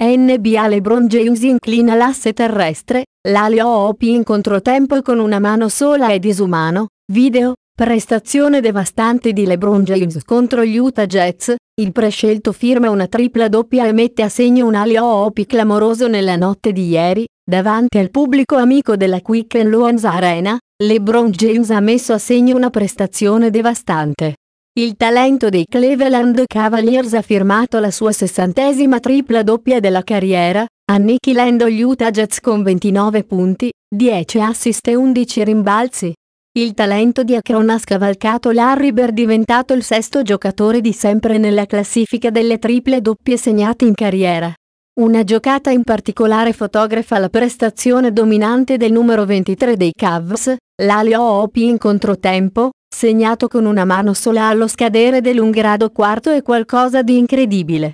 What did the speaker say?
NBA LeBron James inclina l'asse terrestre, l'ale OOP in controtempo con una mano sola è disumano, video, prestazione devastante di LeBron James contro gli Utah Jets, il prescelto firma una tripla doppia e mette a segno un ale OOP clamoroso nella notte di ieri, davanti al pubblico amico della Quicken Loans Arena, LeBron James ha messo a segno una prestazione devastante. Il talento dei Cleveland Cavaliers ha firmato la sua sessantesima tripla doppia della carriera, annichilendo gli Utah Jets con 29 punti, 10 assist e 11 rimbalzi. Il talento di Akron ha scavalcato Larry Bird diventato il sesto giocatore di sempre nella classifica delle triple doppie segnate in carriera. Una giocata in particolare fotografa la prestazione dominante del numero 23 dei Cavs, l'Alio Opi in controtempo, segnato con una mano sola allo scadere dell'un grado quarto è qualcosa di incredibile.